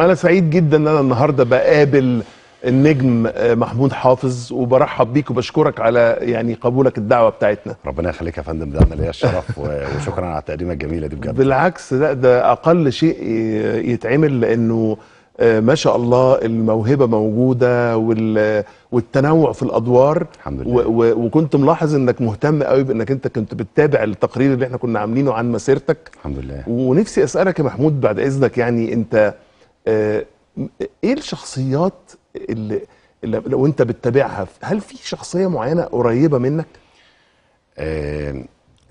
انا سعيد جدا ان انا النهارده بقابل النجم آه، محمود حافظ وبرحب بيك وبشكرك على يعني قبولك الدعوه بتاعتنا ربنا يخليك يا فندم ده انا ليا الشرف وشكرا على التقديمه الجميله دي بجد بالعكس لا ده اقل شيء يتعمل لانه آه، ما شاء الله الموهبه موجوده والتنوع في الادوار الحمد لله وكنت ملاحظ انك مهتم قوي بانك انت كنت بتتابع التقرير اللي احنا كنا عاملينه عن مسيرتك الحمد لله ونفسي اسالك يا محمود بعد اذنك يعني انت آه، ايه الشخصيات اللي لو انت بتتابعها هل في شخصيه معينه قريبه منك آه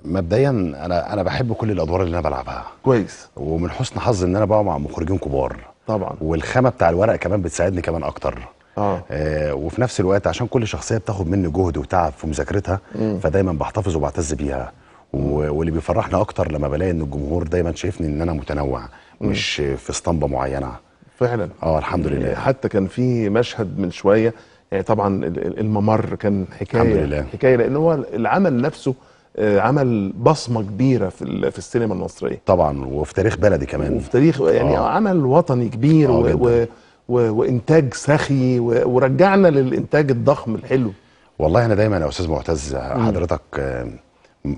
مبدئيا انا انا بحب كل الادوار اللي انا بلعبها كويس ومن حسن حظي ان انا بقى مع مخرجين كبار طبعا والخامه بتاع الورق كمان بتساعدني كمان اكتر آه. آه وفي نفس الوقت عشان كل شخصيه بتاخد مني جهد وتعب في مذاكرتها فدايما بحتفظ وبعتز بيها واللي بيفرحنا اكتر لما بلاقي ان الجمهور دايما شايفني ان انا متنوع مش في اسطمبه معينه فعلا اه الحمد لله يعني حتى كان في مشهد من شويه يعني طبعا الممر كان حكايه الحمد لله. حكايه لان هو العمل نفسه آه، عمل بصمه كبيره في في السينما المصريه طبعا وفي تاريخ بلدي كمان وفي تاريخ يعني آه. عمل وطني كبير آه و... و... و... وانتاج سخي و... ورجعنا للانتاج الضخم الحلو والله انا دايما يا استاذ معتز حضرتك م. آه،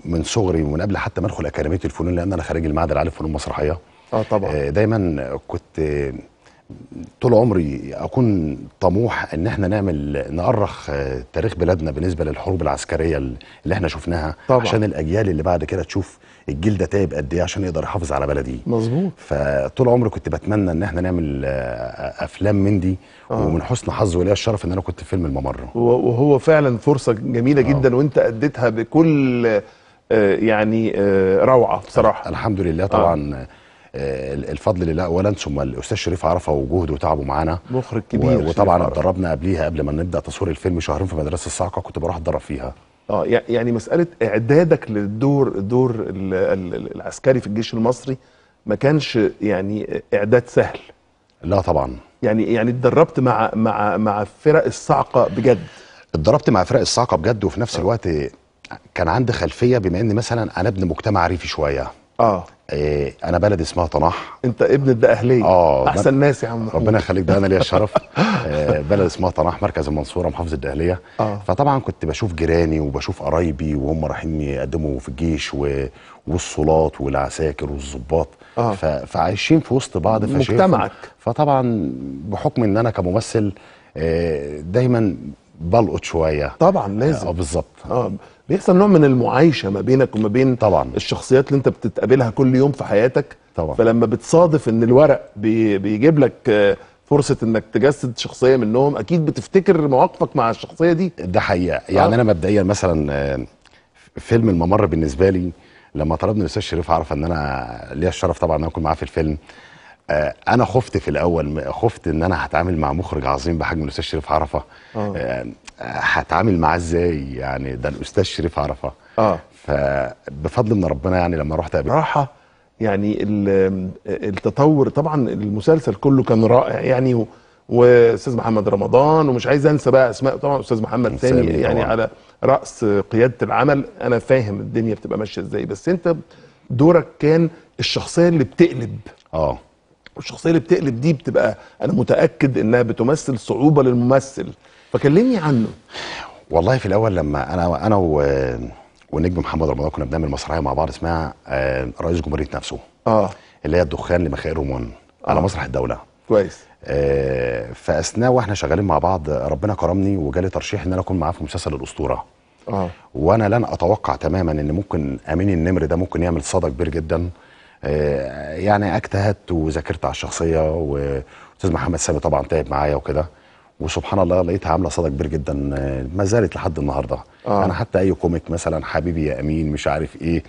من صغري ومن قبل حتى ما ادخل اكاديميه الفنون لان انا خريج المعهد العالي للفنون المسرحيه اه طبعا آه، دايما كنت طول عمري اكون طموح ان احنا نعمل نأرخ آه، تاريخ بلادنا بالنسبه للحروب العسكريه اللي احنا شفناها طبعا. عشان الاجيال اللي بعد كده تشوف الجيل ده تعب قد ايه عشان يقدر يحافظ على بلدي مظبوط فطول عمري كنت بتمنى ان احنا نعمل آه، افلام من دي آه. ومن حسن حظي وليا الشرف ان انا كنت في فيلم الممر وهو فعلا فرصه جميله آه. جدا آه. وانت اديتها بكل آه، يعني روعه بصراحه الحمد لله طبعا آه. الفضل لله اولا ثم الاستاذ شريف عرفه وجهده وتعبه معانا مخرج كبير وطبعا اتدربنا قبليها قبل ما نبدا تصوير الفيلم شهرين في مدرسه الصاعقه كنت بروح اتدرب فيها اه يعني مساله اعدادك للدور الدور العسكري في الجيش المصري ما كانش يعني اعداد سهل لا طبعا يعني يعني اتدربت مع مع مع فرق الصاعقه بجد اتدربت مع فرق الصاعقه بجد وفي نفس آه. الوقت كان عندي خلفيه بما ان مثلا انا ابن مجتمع ريفي شويه اه إيه انا بلدي اسمها طناح انت ابن الدقهليه اه احسن ناس يا عم ربنا يخليك ده انا ليا الشرف إيه بلد اسمها طناح مركز المنصوره محافظه الدقهليه آه. فطبعا كنت بشوف جيراني وبشوف قرايبي وهم رايحين يقدموا في الجيش و... والصولات والعساكر والظباط آه. ف... فعايشين في وسط بعض فشايف مجتمعك فطبعا بحكم ان انا كممثل إيه دايما بلقط شويه طبعا لازم اه بالظبط آه. بيحصل نوع من المعايشه ما بينك وما بين طبعا الشخصيات اللي انت بتتقابلها كل يوم في حياتك طبعا فلما بتصادف ان الورق بي بيجيب لك آه، فرصه انك تجسد شخصيه منهم اكيد بتفتكر مواقفك مع الشخصيه دي ده حقيقه يعني آه. انا مبدئيا مثلا آه، فيلم الممر بالنسبه لي لما طلبني الاستاذ شريف عرف ان انا ليا الشرف طبعا ان انا اكون معاه في الفيلم آه، انا خفت في الاول خفت ان انا هتعامل مع مخرج عظيم بحجم الاستاذ شريف عرفه آه. آه، هتعامل معاه ازاي يعني ده الاستاذ شريف عرفه اه فبفضل من ربنا يعني لما رحت قابل راحه يعني التطور طبعا المسلسل كله كان رائع يعني واستاذ محمد رمضان ومش عايز انسى بقى اسماء طبعا استاذ محمد ثاني يعني طبعاً. على راس قياده العمل انا فاهم الدنيا بتبقى ماشيه ازاي بس انت دورك كان الشخصيه اللي بتقلب اه والشخصيه اللي بتقلب دي بتبقى انا متاكد انها بتمثل صعوبه للممثل فكلمني عنه والله في الاول لما انا انا و... والنجم محمد رمضان كنا بنعمل مسرحيه مع بعض اسمها آه، رئيس جمهوريه نفسه اه اللي هي الدخان لمخائر رمون آه. على مسرح الدوله كويس آه فاثناء واحنا شغالين مع بعض ربنا كرمني وجالي ترشيح ان انا اكون معاه في مسلسل الاسطوره آه. وانا لن اتوقع تماما ان ممكن امين النمر ده ممكن يعمل صدى كبير جدا آه، يعني اجتهدت وذاكرت على الشخصيه واستاذ محمد سامي طبعا تعب معايا وكده وسبحان الله لقيتها عامله صدى كبير جدا آه، ما زالت لحد النهارده آه. يعني حتى اي كوميك مثلا حبيبي يا امين مش عارف ايه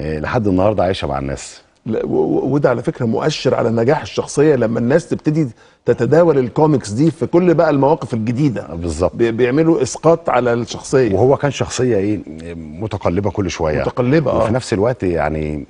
آه، لحد النهارده عايشه مع الناس وده على فكره مؤشر على نجاح الشخصيه لما الناس تبتدي تتداول الكوميكس دي في كل بقى المواقف الجديده بالظبط بيعملوا اسقاط على الشخصيه وهو كان شخصيه ايه متقلبه كل شويه متقلبه وفي نفس الوقت يعني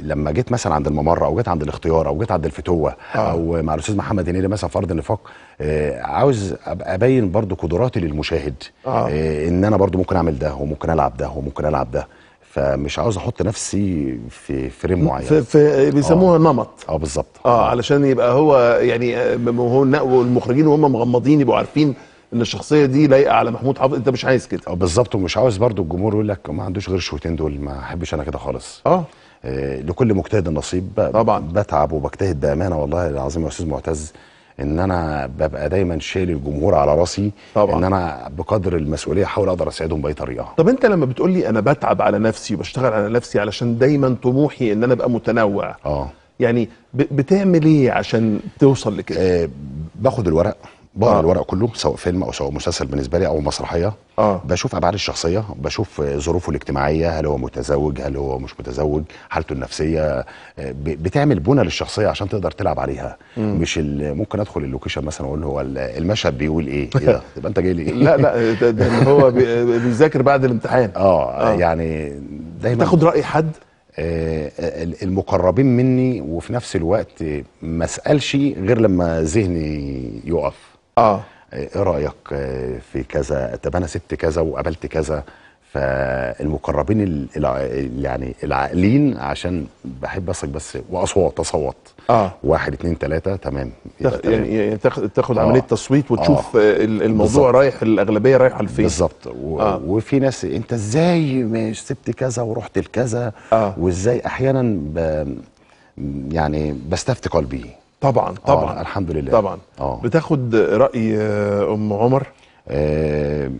لما جيت مثلا عند الممر او جيت عند الاختيار او جيت عند الفتوه آه. او مع الاستاذ محمد هنيدي مثلا في النفاق آه عاوز ابقى ابين برضو قدراتي للمشاهد آه. آه ان انا برضو ممكن اعمل ده وممكن العب ده وممكن العب ده فمش عاوز احط نفسي في فريم معين في, في بيسموها آه. نمط اه بالظبط آه, اه علشان يبقى هو يعني آه، هو المخرجين وهم مغمضين يبقوا عارفين ان الشخصيه دي لايقه على محمود حافظ انت مش عايز كده آه، بالظبط ومش عاوز برضو الجمهور يقول لك ما عندوش غير الشوتين دول ما احبش انا كده خالص اه آه، لكل مجتهد نصيب طبعا بتعب وبجتهد بامانه والله العظيم يا استاذ معتز ان انا ببقى دايما شايل الجمهور على راسي طبعا. ان انا بقدر المسؤوليه احاول اقدر اساعدهم باي طريقه طب انت لما بتقول لي انا بتعب على نفسي وبشتغل على نفسي علشان دايما طموحي ان انا ابقى متنوع اه يعني بتعمل ايه عشان توصل لكده آه باخد الورق بقرا آه. الورق كله سواء فيلم او سواء مسلسل بالنسبه لي او مسرحيه آه. بشوف ابعاد الشخصيه بشوف ظروفه الاجتماعيه هل هو متزوج هل هو مش متزوج حالته النفسيه آه، بتعمل بنى للشخصيه عشان تقدر تلعب عليها مم. مش ممكن ادخل اللوكيشن مثلا اقول هو المشهد بيقول ايه ايه ده يبقى انت جاي لي إيه؟ لا لا ده, هو بيذاكر بعد الامتحان آه, اه يعني دايما تاخد راي حد آه، المقربين مني وفي نفس الوقت ما اسالش غير لما ذهني يقف اه ايه رايك آه، في كذا طب انا سبت كذا وقابلت كذا فالمقربين يعني العاقلين عشان بحب اثق بس واصوات اصوت اه واحد اتنين تلاته تمام, تخ... يعني, يعني تاخد آه. عمليه تصويت وتشوف آه. آه، الموضوع بالزبط. رايح الاغلبيه رايحه لفين بالظبط و... آه. وفي ناس انت ازاي مش سبت كذا ورحت لكذا آه. وازاي احيانا ب... يعني بستفتي قلبي طبعا طبعا آه الحمد لله طبعا آه. بتاخد راي آه، ام عمر آه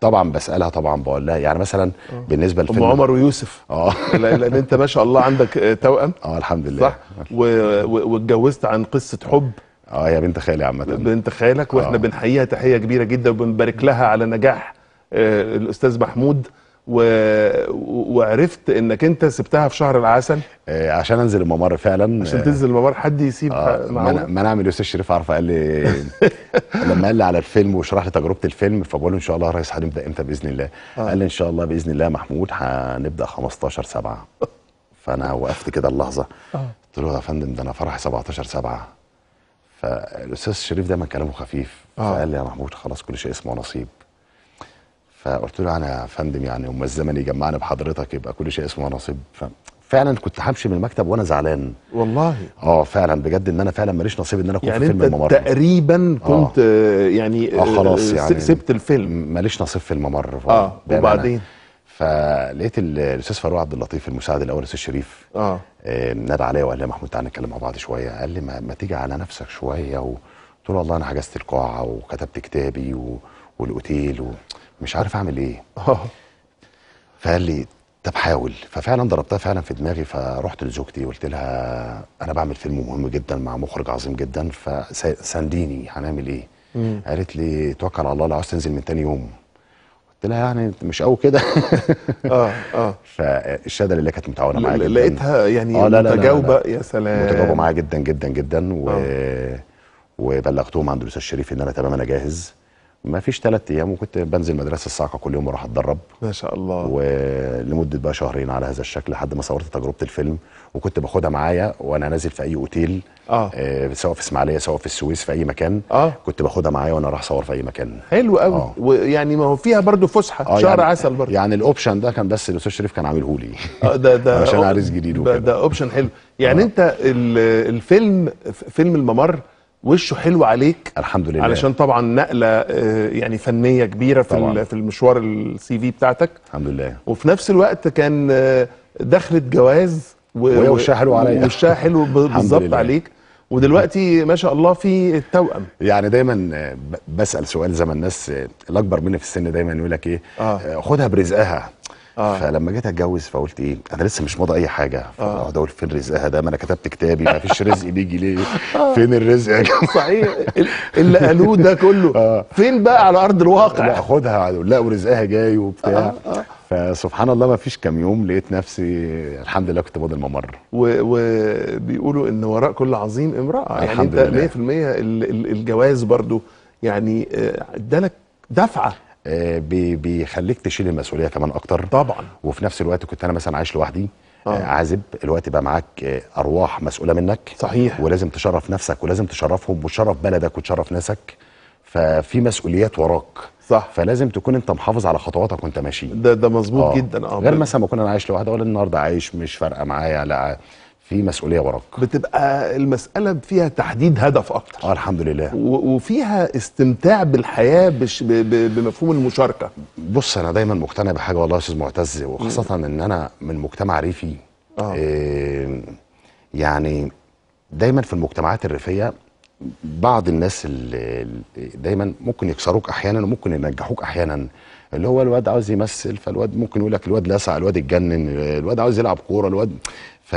طبعا بسالها طبعا بقول لها يعني مثلا آه. بالنسبه لفيلم ام عمر ويوسف اه لان انت ما شاء الله عندك آه، توأم اه الحمد لله صح واتجوزت عن قصه حب اه يا بنت خالي عامه بنت خالك واحنا آه. بنحييها تحيه كبيره جدا وبنبارك لها على نجاح آه الاستاذ محمود و... وعرفت انك انت سبتها في شهر العسل آه عشان انزل الممر فعلا عشان آه، تنزل الممر حد يسيب آه ما انا اعمل يوسف شريف عارفه قال لي لما قال لي على الفيلم وشرح لي تجربه الفيلم فبقول له ان شاء الله يا ريس هنبدا امتى باذن الله آه. قال لي ان شاء الله باذن الله محمود هنبدا 15 7 فانا وقفت كده اللحظه آه. قلت له يا فندم ده انا فرحي 17 7 فالاستاذ شريف دايما كلامه خفيف آه. فقال لي يا محمود خلاص كل شيء اسمه نصيب فقلت له انا يا فندم يعني ام الزمن يجمعنا بحضرتك يبقى كل شيء اسمه نصيب فعلا كنت همشي من المكتب وانا زعلان والله اه فعلا بجد ان انا فعلا ماليش نصيب ان انا اكون يعني في فيلم الممر تقريبا آه. كنت يعني اه خلاص يعني سبت الفيلم ماليش نصيب في الممر اه وبعدين فلقيت الاستاذ فاروق عبد اللطيف المساعد الاول الاستاذ شريف اه, آه، نادى عليا وقال لي يا محمود تعالى نتكلم مع بعض شويه قال لي ما, ما تيجي على نفسك شويه قلت له والله انا حجزت القاعه وكتبت كتابي و... والاوتيل و... مش عارف اعمل ايه آه. فقال لي طب حاول ففعلا ضربتها فعلا في دماغي فرحت لزوجتي وقلت لها انا بعمل فيلم مهم جدا مع مخرج عظيم جدا فسانديني هنعمل ايه مم. قالت لي توكل على الله لو عاوز تنزل من تاني يوم قلت لها يعني مش قوي كده اه اه فالشهاده اللي كانت متعاونه معايا جدا لقيتها يعني آه لا لا متجاوبه لا لا لا. يا سلام متجاوبه معايا جدا جدا جدا و... آه. وبلغتهم عند الاستاذ الشريف ان انا تمام انا جاهز ما فيش ثلاث ايام وكنت بنزل مدرسه الصاعقه كل يوم واروح اتدرب ما شاء الله ولمده بقى شهرين على هذا الشكل لحد ما صورت تجربه الفيلم وكنت باخدها معايا وانا نازل في اي اوتيل آه. آه سواء في اسماعيليه سواء في السويس في اي مكان آه. كنت باخدها معايا وانا راح اصور في اي مكان حلو قوي آه. ويعني ما هو فيها برضو فسحه آه شهر يعني عسل برضو يعني الاوبشن ده كان بس الاستاذ شريف كان عامله لي آه ده ده عشان عريس جديد وكده ده اوبشن حلو يعني آه. انت الفيلم فيلم الممر وشه حلو عليك الحمد لله علشان طبعا نقله آه، يعني فنيه كبيره في في المشوار السي في بتاعتك الحمد لله وفي نفس الوقت كان آه، دخلت جواز ووشها حلو عليا وشها حلو بالظبط عليك ودلوقتي ما شاء الله في التوأم يعني دايما آه، بسأل سؤال زي ما الناس الأكبر مني في السن دايما يقول لك إيه آه. خدها برزقها آه. فلما جيت اتجوز فقلت ايه انا لسه مش ماضي اي حاجه آه. فاقعد اقول فين رزقها ده ما انا كتبت كتابي ما فيش رزق بيجي ليه آه. فين الرزق يا جماعه صحيح اللي قالوه ده كله آه. فين بقى على ارض الواقع لا خدها لا ورزقها جاي وبتاع آه. آه. فسبحان الله ما فيش كام يوم لقيت نفسي الحمد لله كنت بادل ممر وبيقولوا ان وراء كل عظيم امراه يعني الحمد يعني انت 100% الجواز برضو يعني آه، ادالك دفعه آه، بيخليك تشيل المسؤوليه كمان اكتر طبعا وفي نفس الوقت كنت انا مثلا عايش لوحدي آه. آه. عازب الوقت بقى معاك آه، ارواح مسؤوله منك صحيح ولازم تشرف نفسك ولازم تشرفهم وتشرف بلدك وتشرف ناسك ففي مسؤوليات وراك صح فلازم تكون انت محافظ على خطواتك وانت ماشي ده ده مظبوط آه. جدا اه غير مثلا ما كنا انا عايش لوحدي اقول النهارده عايش مش فارقه معايا لا في مسؤوليه وراك بتبقى المساله فيها تحديد هدف اكتر اه الحمد لله وفيها استمتاع بالحياه بش بمفهوم المشاركه بص انا دايما مقتنع بحاجه والله يا استاذ معتز وخاصه ان انا من مجتمع ريفي آه. إيه يعني دايما في المجتمعات الريفيه بعض الناس اللي دايما ممكن يكسروك احيانا وممكن ينجحوك احيانا اللي هو الواد عاوز يمثل فالواد ممكن يقول لك الواد لسع الواد اتجنن الواد عاوز يلعب كوره الواد ف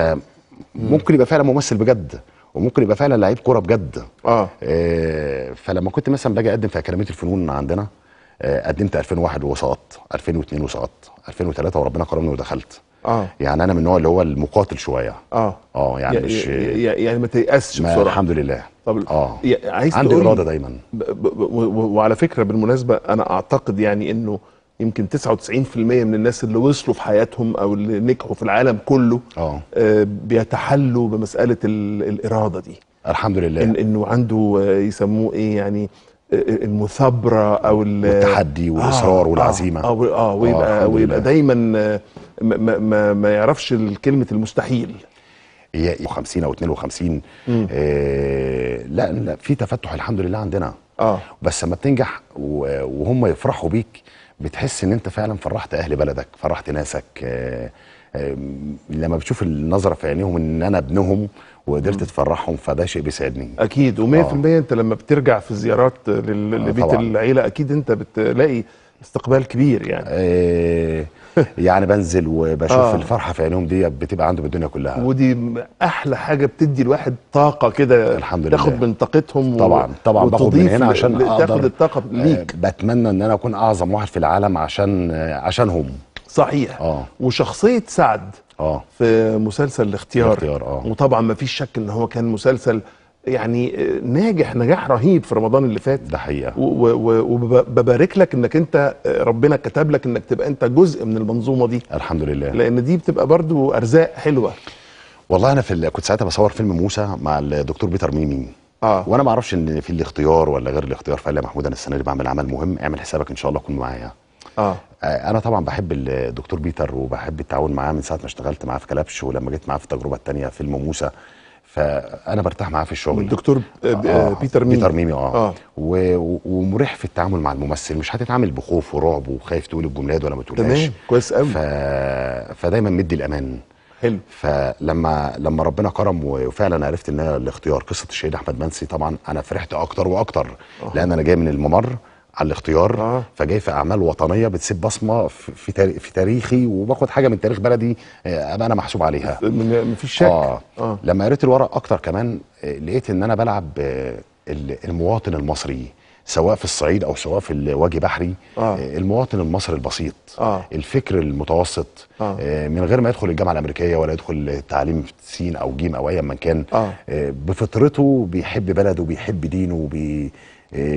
ممكن يبقى فعلا ممثل بجد وممكن يبقى فعلا لعيب كوره بجد آه. اه فلما كنت مثلا باجي اقدم في اكاديميه الفنون عندنا آه قدمت 2001 وسقطت 2002 وسقطت 2003 وربنا كرمني ودخلت اه يعني انا من النوع اللي هو المقاتل شويه اه اه يعني مش يعني ما تيأسش بسرعه الحمد لله طب اه عايز عندي اراده دايما وعلى فكره بالمناسبه انا اعتقد يعني انه يمكن 99% من الناس اللي وصلوا في حياتهم او اللي نجحوا في العالم كله أوه. آه بيتحلوا بمساله الاراده دي الحمد لله إن انه عنده آه، يسموه ايه يعني آه، آه، المثابره او التحدي والاصرار آه والعزيمه اه اه, آه ويبقى آه ويبقى دايما ما, ما, ما يعرفش كلمه المستحيل هي 50 او 52 آه لا لا في تفتح الحمد لله عندنا اه بس لما تنجح وهم يفرحوا بيك بتحس ان انت فعلا فرحت اهل بلدك فرحت ناسك آه، آه، لما بتشوف النظره في عينيهم ان انا ابنهم وقدرت تفرحهم فده شيء بيسعدني اكيد و100% آه. انت لما بترجع في الزيارات لبيت العيله اكيد انت بتلاقي استقبال كبير يعني إيه، يعني بنزل وبشوف آه. الفرحه في عينهم دي بتبقى عنده بالدنيا كلها ودي احلى حاجه بتدي الواحد طاقه كده الحمد لله تاخد من طاقتهم طبعا طبعا باخد من هنا عشان تاخد الطاقه آه، ليك بتمنى ان انا اكون اعظم واحد في العالم عشان عشانهم صحيح آه. وشخصيه سعد آه. في مسلسل الاختيار, الاختيار آه. وطبعا ما فيش شك ان هو كان مسلسل يعني آه، ناجح نجاح رهيب في رمضان اللي فات ده حقيقه وببارك لك انك انت آه، ربنا كتب لك انك تبقى انت جزء من المنظومه دي الحمد لله لان دي بتبقى برضو ارزاق حلوه والله انا في كنت ساعتها بصور فيلم موسى مع الدكتور بيتر ميمي اه وانا ما اعرفش ان في الاختيار ولا غير الاختيار فقال لي يا محمود انا السنه دي بعمل عمل مهم اعمل حسابك ان شاء الله تكون معايا آه. اه انا طبعا بحب الدكتور بيتر وبحب التعاون معاه من ساعه ما اشتغلت معاه في كلبش ولما جيت معاه في التجربه الثانيه فيلم موسى فانا برتاح معاه في الشغل يعني. الدكتور آه، آه، بيتر ميمي بيتر ميمي اه, آه. ومريح في التعامل مع الممثل مش هتتعامل بخوف ورعب وخايف تقول الجملات ولا ما تقولهاش تمام كويس قوي ف... فدايما مدي الامان حلو فلما لما ربنا كرم وفعلا عرفت ان انا الاختيار قصه الشهيد احمد منسي طبعا انا فرحت اكتر واكتر آه. لان انا جاي من الممر على الاختيار آه. فجاي في اعمال وطنيه بتسيب بصمه في في تاريخي وباخد حاجه من تاريخ بلدي آه، ابقى انا محسوب عليها مفيش شك آه. آه. لما قريت الورق اكتر كمان آه، لقيت ان انا بلعب آه، المواطن المصري سواء في الصعيد او سواء في الوادي بحري آه. آه. المواطن المصري البسيط آه. الفكر المتوسط آه. آه. من غير ما يدخل الجامعه الامريكيه ولا يدخل التعليم في سين او جيم او ايا من كان آه. آه. بفطرته بيحب بلده بيحب دينه وبي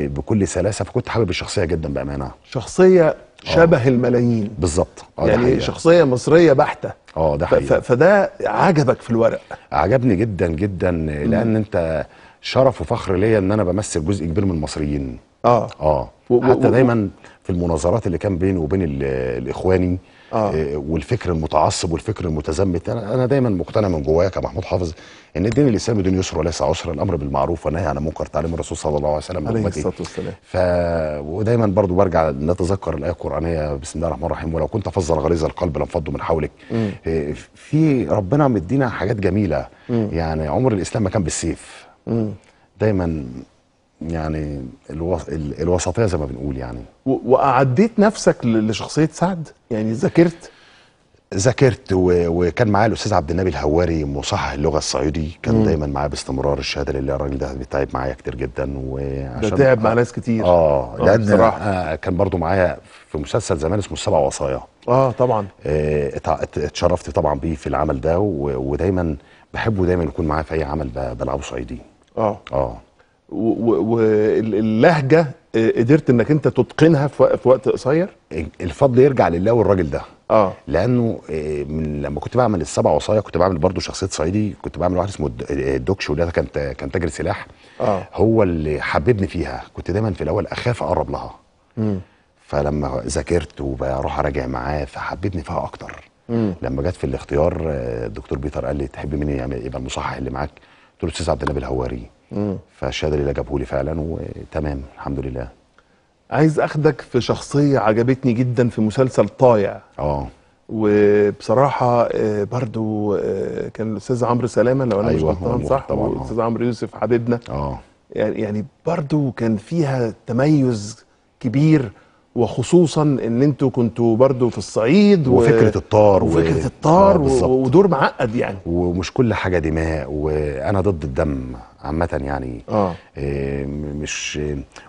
بكل سلاسه فكنت حابب الشخصيه جدا بامانه شخصيه شبه آه. الملايين بالظبط آه يعني حقيقة. شخصيه مصريه بحته اه ده حقيقة. فده عجبك في الورق عجبني جدا جدا لان انت شرف وفخر ليا ان انا بمثل جزء كبير من المصريين اه اه و حتى و دايما في المناظرات اللي كان بيني وبين الاخواني آه. آه. والفكر المتعصب والفكر المتزمت انا دايما مقتنع من جوايا كمحمود حافظ ان الدين الاسلامي دين يسر وليس عسر الامر بالمعروف والنهي عن المنكر تعليم الرسول صلى الله عليه وسلم عليه الصلاه والسلام ف ودايما برضو برجع نتذكر الايه القرانيه بسم الله الرحمن الرحيم ولو كنت فظا غليظ القلب لانفضوا من حولك م. آه، في ربنا مدينا حاجات جميله م. يعني عمر الاسلام ما كان بالسيف دايما يعني الوس... الوسطيه زي ما بنقول يعني و... واعديت نفسك لشخصيه سعد يعني ذاكرت ذاكرت و... وكان معايا الاستاذ عبد النبي الهواري مصحح اللغه الصعيدي كان مم. دايما معايا باستمرار الشهاده لله الراجل ده بيتعب معايا كتير جدا وعشان تعب مع ناس كتير اه, آه، لان آه كان برضو معايا في مسلسل زمان اسمه السبع وصايا اه طبعا آه اتشرفت طبعا بيه في العمل ده و... ودايما بحبه دايما يكون معايا في اي عمل ب... بلعبه صعيدي اه اه واللهجه آه، قدرت انك انت تتقنها في وقت قصير الفضل يرجع لله والراجل ده اه لانه آه، من لما كنت بعمل السبع وصايا كنت بعمل برضه شخصيه صعيدي كنت بعمل واحد اسمه الدوكش آه، وده كان كان تاجر سلاح آه. هو اللي حببني فيها كنت دايما في الاول اخاف اقرب لها امم فلما ذاكرت وبروح اراجع معاه فحببني فيها اكتر مم. لما جت في الاختيار الدكتور بيتر قال لي تحب مين يبقى المصحح اللي معاك الاستاذ استاذ عبد الله بالهواري فالشهاده اللي جابه لي فعلا وتمام الحمد لله عايز اخدك في شخصيه عجبتني جدا في مسلسل طايع اه وبصراحه آه، برضو آه، كان الاستاذ عمرو سلامه لو انا أيوة مش غلطان صح آه. الاستاذ عمرو يوسف حبيبنا اه يعني،, يعني برضو كان فيها تميز كبير وخصوصا ان انتوا كنتوا برضو في الصعيد و... وفكره الطار وفكره الطار و... ودور معقد يعني ومش كل حاجه دماء وانا ضد الدم عامه يعني آه. إيه مش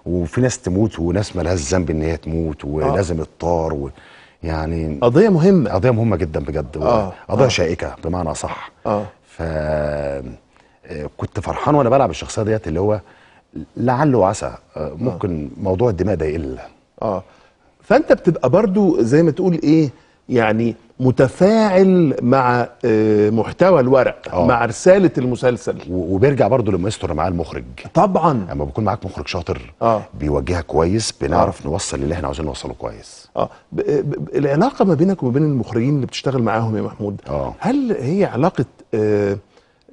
وفي ناس تموت وناس ما لهاش ذنب ان هي تموت آه. ولازم آه. الطار و... يعني قضيه مهمه قضيه مهمه جدا بجد آه. قضيه آه. شائكه بمعنى اصح آه. ف كنت فرحان وانا بلعب الشخصيه ديت اللي هو لعل وعسى آه، ممكن آه. موضوع الدماء ده يقل اه فانت بتبقى برضو زي ما تقول ايه يعني متفاعل مع آه، محتوى الورق أوه. مع رساله المسلسل وبيرجع برضه للمايسترو معاه المخرج طبعا يعني لما بيكون معاك مخرج شاطر آه. بيوجهك كويس بنعرف أوه. نوصل اللي احنا عاوزين نوصله كويس اه العلاقه ما بينك وما بين المخرجين اللي بتشتغل معاهم يا محمود أوه. هل هي علاقه آه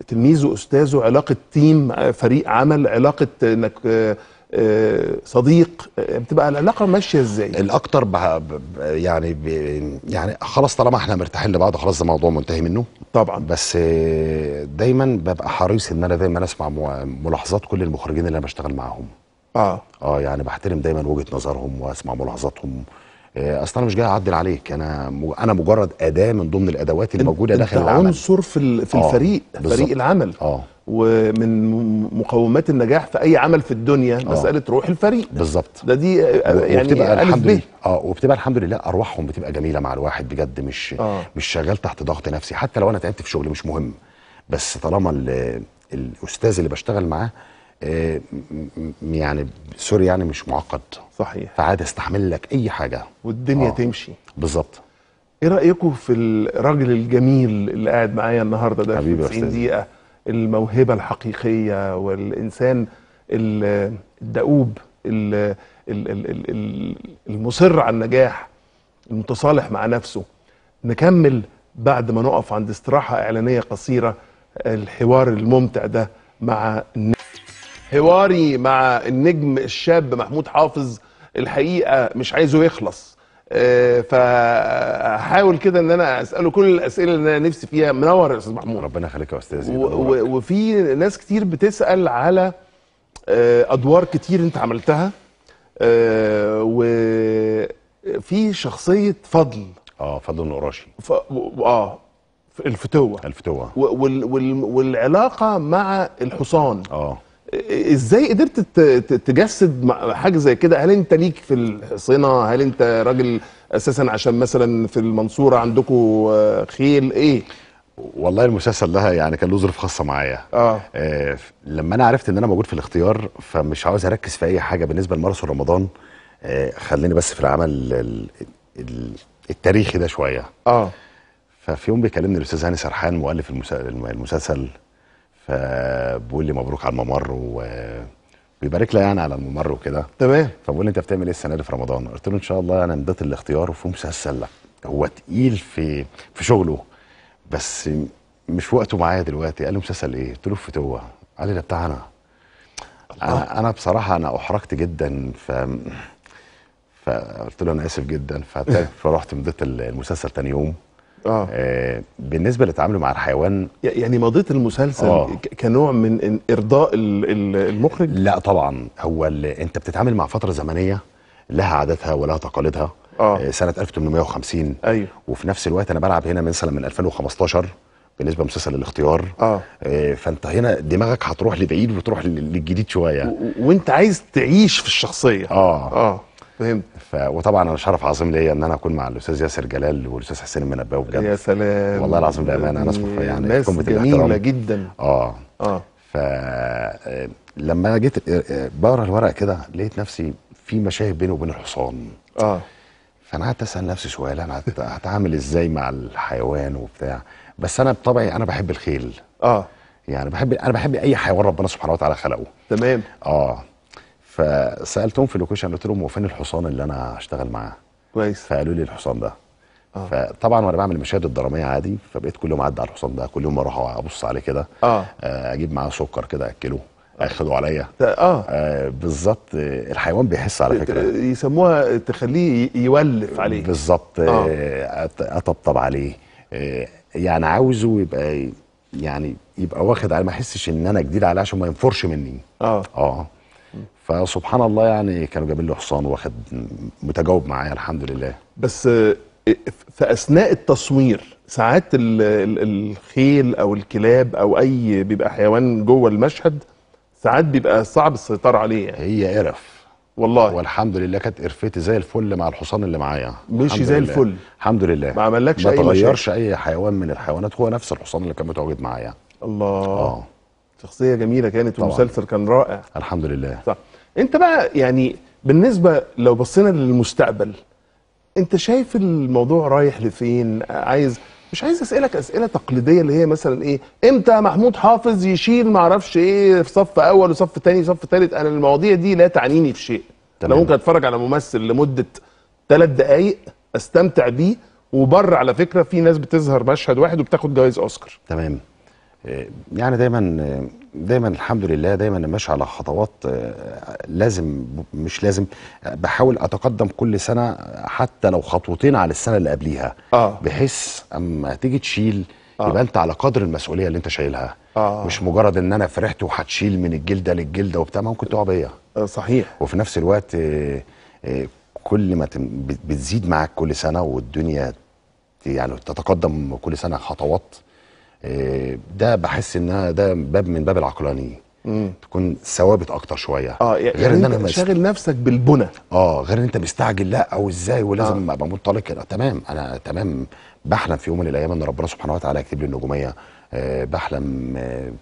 تلميذ واستاذه علاقه تيم آه، فريق عمل علاقه انك آه صديق بتبقى العلاقه ماشيه ازاي الاكتر يعني يعني خلاص طالما احنا مرتاحين لبعض خلاص ده موضوع منتهي منه طبعا بس آه، دايما ببقى حريص ان انا دايما اسمع ملاحظات كل المخرجين اللي انا بشتغل معاهم اه اه يعني بحترم دايما وجهه نظرهم واسمع ملاحظاتهم آه، اصل انا مش جاي اعدل عليك انا انا مجرد اداه من ضمن الادوات الموجوده داخل العمل انت عنصر في في آه، الفريق آه فريق العمل اه ومن مقومات النجاح في اي عمل في الدنيا آه. مساله روح الفريق بالظبط ده دي آه، يعني وبتبقى الحمد لله اه وبتبقى الحمد لله ارواحهم بتبقى جميله مع الواحد بجد مش أوه. مش شغال تحت ضغط نفسي حتى لو انا تعبت في شغلي مش مهم بس طالما الاستاذ اللي بشتغل معاه آه، يعني سوري يعني مش معقد صحيح فعادي استحمل لك اي حاجه والدنيا أوه. تمشي بالظبط ايه رايكم في الراجل الجميل اللي قاعد معايا النهارده ده حبيبي 90 دقيقه الموهبه الحقيقيه والانسان الدؤوب المصر على النجاح المتصالح مع نفسه نكمل بعد ما نقف عند استراحه اعلانيه قصيره الحوار الممتع ده مع النجم حواري مع النجم الشاب محمود حافظ الحقيقه مش عايزه يخلص آه، فحاول كده ان انا اساله كل الاسئله اللي انا نفسي فيها منور يا استاذ محمود ربنا يخليك يا استاذ وفي ناس كتير بتسال على آه، ادوار كتير انت عملتها آه، وفي شخصيه فضل اه فضل القراشي ف... اه الفتوه الفتوه وال... وال... والعلاقه مع الحصان اه ازاي قدرت تجسد حاجه زي كده هل انت ليك في الحصينه هل انت راجل اساسا عشان مثلا في المنصوره عندكم آه، خيل ايه والله المسلسل لها يعني كان له ظروف خاصه معايا آه. آه لما انا عرفت ان انا موجود في الاختيار فمش عاوز اركز في اي حاجه بالنسبه لمارس رمضان آه خليني بس في العمل ال ال التاريخي ده شويه اه ففي يوم بيكلمني الاستاذ هاني سرحان مؤلف المسلسل فبقول لي مبروك على الممر و... ويبارك لها يعني على الممر وكده تمام فبقول لي انت بتعمل ايه السنه دي في رمضان؟ قلت له ان شاء الله انا مديت الاختيار وفي مسلسل هو تقيل في في شغله بس مش وقته معايا دلوقتي قال لي مسلسل ايه؟ قلت له فتوه قال لي ده بتاعنا انا انا بصراحه انا احرجت جدا ف فقلت له انا اسف جدا فرحت مضيت المسلسل تاني يوم آه. آه بالنسبه لتعامله مع الحيوان يعني مضيت المسلسل آه. كنوع من ارضاء المخرج لا طبعا هو انت بتتعامل مع فتره زمنيه لها عاداتها ولها تقاليدها آه. آه، سنه 1850 ايوه وفي نفس الوقت انا بلعب هنا مثلا من 2015 بالنسبه لمسلسل الاختيار آه. آه فانت هنا دماغك هتروح لبعيد وتروح للجديد شويه وانت عايز تعيش في الشخصيه اه اه فهمت ف... وطبعا انا شرف عظيم ليا ان انا اكون مع الاستاذ ياسر جلال والاستاذ حسين المنبه بجد يا سلام والله العظيم بامانه ناس يعني ناس جميله جدا اه اه ف لما جيت آه، آه، بقرا الورق كده لقيت نفسي في مشاهد بيني وبين الحصان اه فانا قعدت اسال نفسي سؤال انا هتعامل ازاي مع الحيوان وبتاع بس انا بطبعي انا بحب الخيل اه يعني بحب انا بحب اي حيوان ربنا سبحانه وتعالى خلقه تمام اه فسالتهم في اللوكيشن قلت لهم هو فين الحصان اللي انا هشتغل معاه كويس فقالوا لي الحصان ده آه. فطبعا وانا بعمل المشاهد الدراميه عادي فبقيت كل يوم اعدي على الحصان ده كل يوم اروح ابص عليه كده آه. آه. اجيب معاه سكر كده اكله اخده عليا اه, آه بالظبط الحيوان بيحس على فكره يسموها تخليه يولف عليه بالظبط آه. آه، اطبطب عليه آه، يعني عاوزه يبقى يعني يبقى واخد على ما احسش ان انا جديد عليه عشان ما ينفرش مني اه اه فسبحان الله يعني كانوا جايبين لي حصان واخد متجاوب معايا الحمد لله بس آه، إيه، في اثناء التصوير ساعات الخيل او الكلاب او اي بيبقى حيوان جوه المشهد ساعات بيبقى صعب السيطره عليه يعني. هي قرف والله والحمد لله كانت قرفتي زي الفل مع الحصان اللي معايا مشي زي الفل الحمد لله ما عملكش اي ما تغيرش اي حيوان من الحيوانات هو نفس الحصان اللي كان متواجد معايا الله اه شخصيه جميله كانت طبعا. والمسلسل كان رائع الحمد لله صح انت بقى يعني بالنسبه لو بصينا للمستقبل انت شايف الموضوع رايح لفين عايز مش عايز اسالك اسئله تقليديه اللي هي مثلا ايه امتى محمود حافظ يشيل ما اعرفش ايه في صف اول وصف ثاني وصف ثالث انا المواضيع دي لا تعنيني في شيء تمام. انا ممكن اتفرج على ممثل لمده ثلاث دقائق استمتع بيه وبره على فكره في ناس بتظهر مشهد واحد وبتاخد جوائز اوسكار تمام يعني دايما دايما الحمد لله دايما ماشي على خطوات آه، لازم مش لازم بحاول اتقدم كل سنه حتى لو خطوتين على السنه اللي قبليها آه. بحيث اما تيجي تشيل آه. يبقى انت على قدر المسؤوليه اللي انت شايلها آه. مش مجرد ان انا فرحت وهتشيل من الجلده للجلده وبتاع ممكن تقع بيا آه، صحيح وفي نفس الوقت آه، كل ما بتزيد معاك كل سنه والدنيا يعني تتقدم كل سنه خطوات آه، ده بحس انها ده باب من باب العقلانيه مم. تكون ثوابت اكتر شويه اه يعني غير ان انا شاغل نفسك بالبنى اه غير ان انت مستعجل لا او ازاي ولازم آه. ابقى منطلق كده تمام انا تمام بحلم في يوم من الايام ان ربنا سبحانه وتعالى يكتب لي النجوميه آه بحلم آه,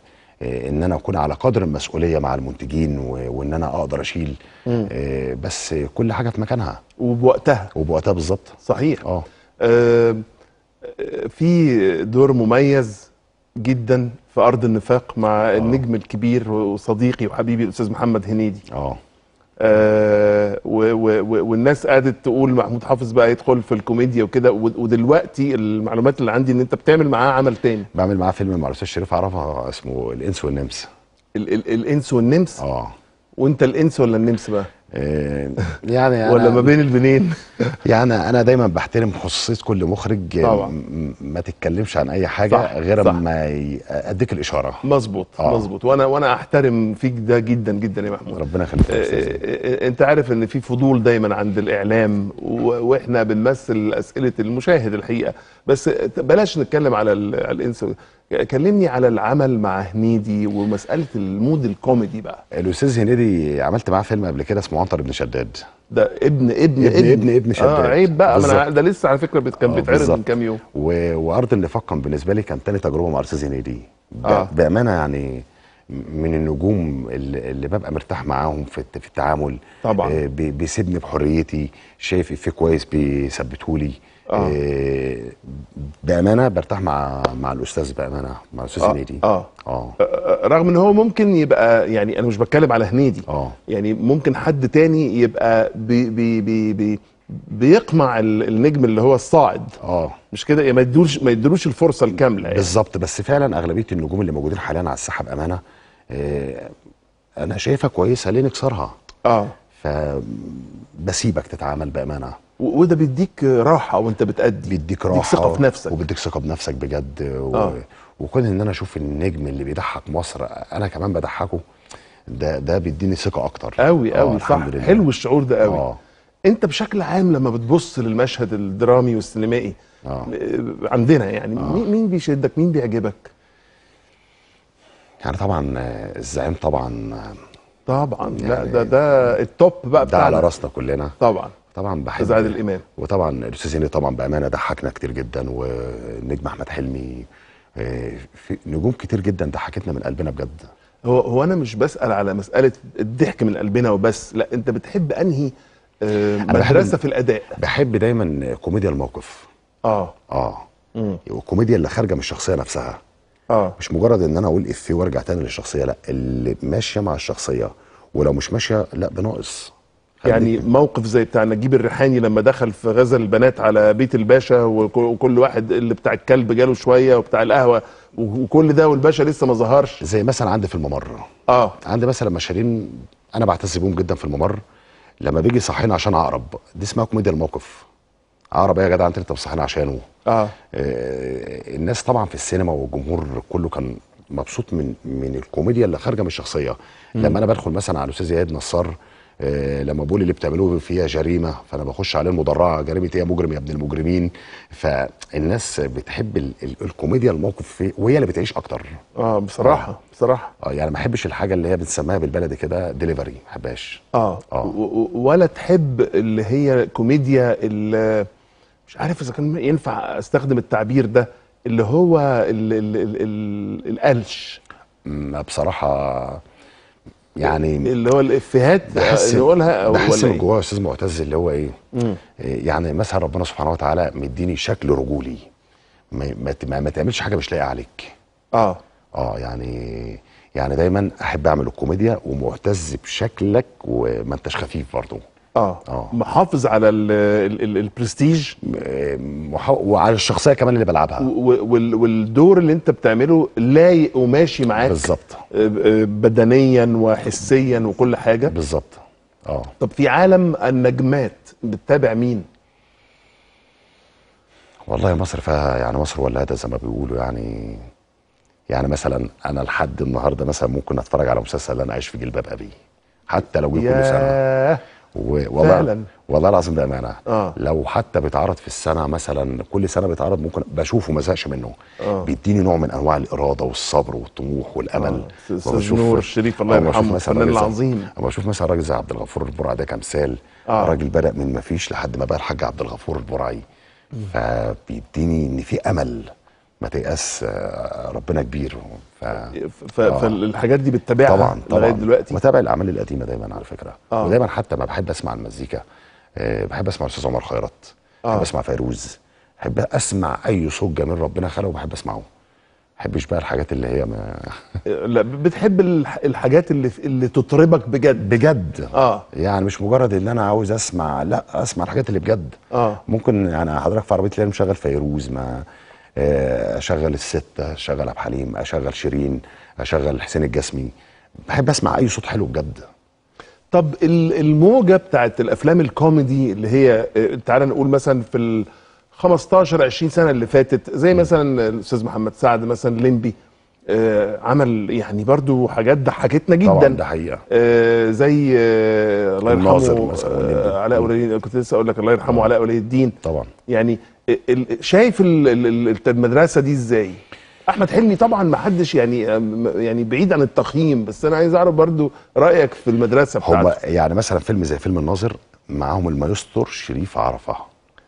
آه، ان انا اكون على قدر المسؤوليه مع المنتجين وان انا اقدر اشيل آه بس كل حاجه في مكانها وبوقتها وبوقتها بالظبط صحيح اه, آه, آه، في دور مميز جدا في ارض النفاق مع أوه. النجم الكبير وصديقي وحبيبي الاستاذ محمد هنيدي اه, آه، و والناس قعدت تقول محمود حافظ بقى يدخل في الكوميديا وكده ودلوقتي المعلومات اللي عندي ان انت بتعمل معاه عمل تاني بعمل معاه فيلم مع الاستاذ شريف عرفه اسمه الانس والنمس ال ال الانس والنمس اه وانت الانس ولا النمس بقى آه، يعني أنا ولا ما بين البنين يعني انا دايما بحترم خصوصيه كل مخرج آه، طبعا. ما تتكلمش عن اي حاجه صح غير صح. ما اديك الاشاره مظبوط آه. مظبوط وانا وانا احترم فيك ده جدا جدا يا محمود ربنا يخليك آه، انت عارف ان في فضول دايما عند الاعلام واحنا بنمثل اسئله المشاهد الحقيقه بس بلاش نتكلم على الانس كلمني على العمل مع هنيدي ومساله المود الكوميدي بقى آه، الاستاذ هنيدي عملت معاه فيلم قبل كده اسمه عنتر بن شداد ده ابن ابن ابن ابن, ابن, ابن شداد آه عيب بقى أنا ده لسه على فكره كان آه، بيتعرض من كام يوم و... وارض النفاق كان بالنسبه لي كان تاني تجربه مع الاستاذ هنيدي ب... آه. بامانه يعني من النجوم اللي, اللي ببقى مرتاح معاهم في في التعامل طبعا آه، بيسيبني بحريتي شايف افيه كويس بيثبته لي آه. آه. بامانه برتاح مع مع الاستاذ بامانه مع الاستاذ آه. هنيدي آه. آه. آه. اه رغم ان هو ممكن يبقى يعني انا مش بتكلم على هنيدي آه. يعني ممكن حد تاني يبقى بي بي بي بي بيقمع النجم اللي هو الصاعد اه مش كده يعني ما يدولوش ما يدولوش الفرصه الكامله يعني. بالظبط بس فعلا اغلبيه النجوم اللي موجودين حاليا على الساحه بامانه آه انا شايفها كويسه ليه نكسرها اه فبسيبك تتعامل بامانه وده بيديك راحه وانت بتأدي بيديك راحه بيديك ثقه في نفسك وبيديك ثقه بنفسك بجد و... آه. وكون ان انا اشوف النجم اللي بيضحك مصر انا كمان بضحكه ده ده بيديني ثقه اكتر قوي قوي آه، صح لله. حلو الشعور ده قوي آه. انت بشكل عام لما بتبص للمشهد الدرامي والسينمائي آه. آه، عندنا يعني آه. مين بيشدك مين بيعجبك يعني طبعا آه، الزعيم طبعا طبعا يعني لا ده ده التوب بقى بتاعنا ده على راسنا كلنا طبعا طبعا بحب استاذ عادل امام وطبعا الاستاذ هاني طبعا بامانه ضحكنا كتير جدا والنجم احمد حلمي آه، في نجوم كتير جدا ضحكتنا من قلبنا بجد هو هو انا مش بسال على مساله الضحك من قلبنا وبس لا انت بتحب انهي آه، مدرسه في الاداء بحب دايما كوميديا الموقف اه اه مم. والكوميديا اللي خارجه من الشخصيه نفسها اه مش مجرد ان انا اقول افيه وارجع تاني للشخصيه لا اللي ماشيه مع الشخصيه ولو مش ماشيه لا بناقص يعني موقف زي بتاع نجيب الريحاني لما دخل في غزل البنات على بيت الباشا وكل واحد اللي بتاع الكلب جاله شويه وبتاع القهوه وكل ده والباشا لسه ما ظهرش زي مثلا عندي في الممر اه عندي مثلا مشاهير انا بعتز بيهم جدا في الممر لما بيجي صحينا عشان عقرب دي اسمها كوميديا الموقف عقرب إيه يا جدع انت انت مصحينا عشانه آه. اه الناس طبعا في السينما والجمهور كله كان مبسوط من من الكوميديا اللي خارجه من الشخصيه م. لما انا بدخل مثلا على الاستاذ اياد نصار آه، لما بقول اللي بتعملوه فيها جريمه فانا بخش عليه المدرعه جريمه ايه يا مجرم يا ابن المجرمين فالناس بتحب ال ال الكوميديا الموقف فيه وهي اللي بتعيش اكتر اه بصراحه آه. بصراحه اه يعني ما احبش الحاجه اللي هي بنسميها بالبلدي كده ديليفري ما احبهاش اه, آه. ولا تحب اللي هي كوميديا اللي مش عارف اذا كان ينفع استخدم التعبير ده اللي هو ال ال ال ال القلش بصراحه يعني اللي هو الافيهات نقولها بحس من إيه؟ جواه استاذ معتز اللي هو إيه؟, ايه يعني مثلا ربنا سبحانه وتعالى مديني شكل رجولي ما, ما, ما تعملش حاجه مش لاقيه عليك اه اه يعني يعني دايما احب اعمل الكوميديا ومعتز بشكلك وما انتش خفيف برضه آه. اه محافظ على البرستيج آه، وعلى الشخصيه كمان اللي بلعبها والدور اللي انت بتعمله لايق وماشي معاك بالظبط آه، بدنيا وحسيا وكل حاجه بالظبط اه طب في عالم النجمات بتتابع مين؟ والله مصر فيها يعني مصر ولاده زي ما بيقولوا يعني يعني مثلا انا لحد النهارده مثلا ممكن اتفرج على مسلسل انا عايش في جلباب ابي حتى لو جه كل سنه والله فعلا والله العظيم بامانه آه. لو حتى بيتعرض في السنه مثلا كل سنه بيتعرض ممكن بشوفه ما زهقش منه آه. بيديني نوع من انواع الاراده والصبر والطموح والامل آه. استاذ نور الشريف الله يرحمه الفنان العظيم اما بشوف مثلا راجل زي عبد الغفور البرعي ده كمثال آه. راجل بدا من ما فيش لحد ما بقى الحاج عبد الغفور البرعي فبيديني ان في امل ما تيأس آه، ربنا كبير ف... ف... آه. فالحاجات دي بتتابعها طبعا طبعا دلوقتي بتابع الاعمال القديمه دايما على فكره آه. ودايما حتى ما بحب اسمع المزيكا أه بحب اسمع الاستاذ عمر خيرت آه. بحب اسمع فيروز بحب اسمع اي صوت جميل ربنا خلقه بحب اسمعه بحبش بقى الحاجات اللي هي ما آه، لا بتحب الحاجات اللي اللي تطربك بجد بجد اه يعني مش مجرد ان انا عاوز اسمع لا اسمع الحاجات اللي بجد اه ممكن يعني حضرتك في عربيه تلاقيني مشغل فيروز ما آه، اشغل الستة اشغل عبد الحليم اشغل شيرين اشغل حسين الجسمي بحب اسمع اي صوت حلو بجد طب الموجه بتاعت الافلام الكوميدي اللي هي آه، تعالى نقول مثلا في ال 15 20 سنه اللي فاتت زي مثلا الاستاذ محمد سعد مثلا ليمبي آه، عمل يعني برضو حاجات ضحكتنا جدا طبعا ده حقيقه زي الله يرحمه علاء ولي الدين كنت لسه اقول لك الله يرحمه علاء ولي الدين طبعا يعني شايف المدرسه دي ازاي احمد حلمي طبعا ما حدش يعني يعني بعيد عن التقييم بس انا عايز اعرف برضو رايك في المدرسه بتاعتك هم يعني مثلا فيلم زي فيلم الناظر معاهم المايستور شريف عرفه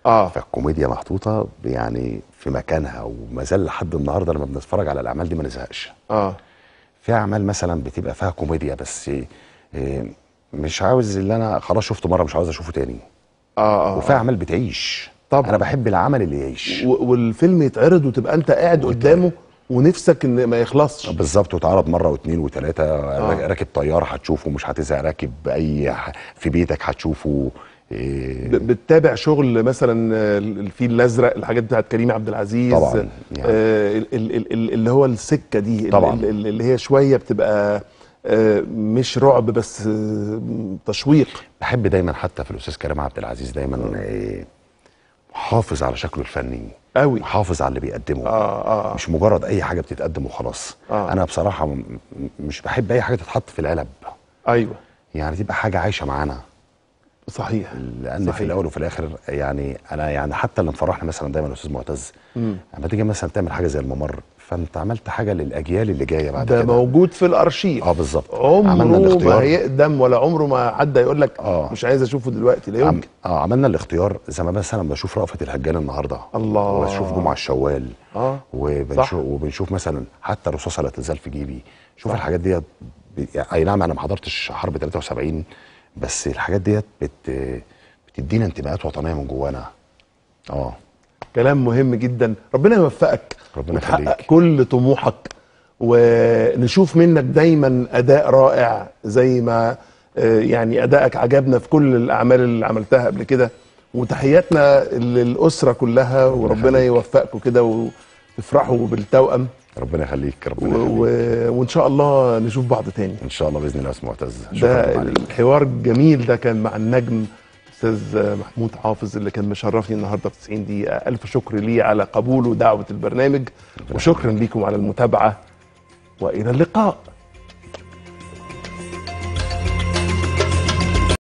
اه فالكوميديا محطوطه يعني في مكانها وما زال لحد النهارده لما بنتفرج على الاعمال دي ما نزهقش اه في اعمال مثلا بتبقى فيها كوميديا بس آه، مش عاوز اللي انا خلاص شفته مره مش عاوز اشوفه تاني اه اه, آه. وفي اعمال بتعيش طبعا انا بحب العمل اللي يعيش والفيلم يتعرض وتبقى انت قاعد قدامه ونفسك ان ما يخلصش آه، بالظبط وتعرض مره واثنين وثلاثه آه. راكب طياره هتشوفه مش هتزهق راكب اي في بيتك هتشوفه إيه بتتابع شغل مثلا الفيل الازرق الحاجات بتاعت كريم عبد العزيز طبعا آه، يعني. آه اللي هو السكه دي طبعا اللي هي شويه بتبقى آه مش رعب بس آه تشويق بحب دايما حتى في الاستاذ كريم عبد العزيز دايما آه, آه، حافظ على شكله الفني قوي حافظ على اللي بيقدمه آه آه. مش مجرد اي حاجه بتتقدم وخلاص آه. انا بصراحه مش بحب اي حاجه تتحط في العلب ايوه يعني تبقى حاجه عايشه معانا صحيح لان صحيح. في الاول وفي الاخر يعني انا يعني حتى اللي مفرحنا مثلا دايما الاستاذ معتز لما تيجي مثلا تعمل حاجه زي الممر فانت عملت حاجه للاجيال اللي جايه بعد ده كده. موجود في الارشيف اه بالظبط عملنا عمره ما هيقدم ولا عمره ما حد هيقول لك آه. مش عايز اشوفه دلوقتي لا عم... اه عملنا الاختيار زي ما مثلا بشوف رأفت الهجان النهارده الله وبشوف جمعه الشوال اه وبنشوف وبنشوف مثلا حتى رصاصه لا تزال في جيبي شوف صح. الحاجات ديت ب... اي نعم انا ما حضرتش حرب 73 بس الحاجات ديت بت بتدينا انتماءات وطنيه من جوانا اه كلام مهم جدا ربنا يوفقك ربنا يخليك كل طموحك ونشوف منك دايما اداء رائع زي ما آه، يعني ادائك عجبنا في كل الاعمال اللي عملتها قبل كده وتحياتنا للاسره كلها وربنا يوفقكم كده وتفرحوا بالتوأم ربنا يخليك ربنا يخليك و... وان شاء الله نشوف بعض تاني ان شاء الله باذن الله يا استاذ معتز ده الحوار الجميل ده كان مع النجم الاستاذ محمود حافظ اللي كان مشرفني النهارده في 90 دقيقه الف شكر لي على قبوله دعوه البرنامج وشكرا ليكم على المتابعه والى اللقاء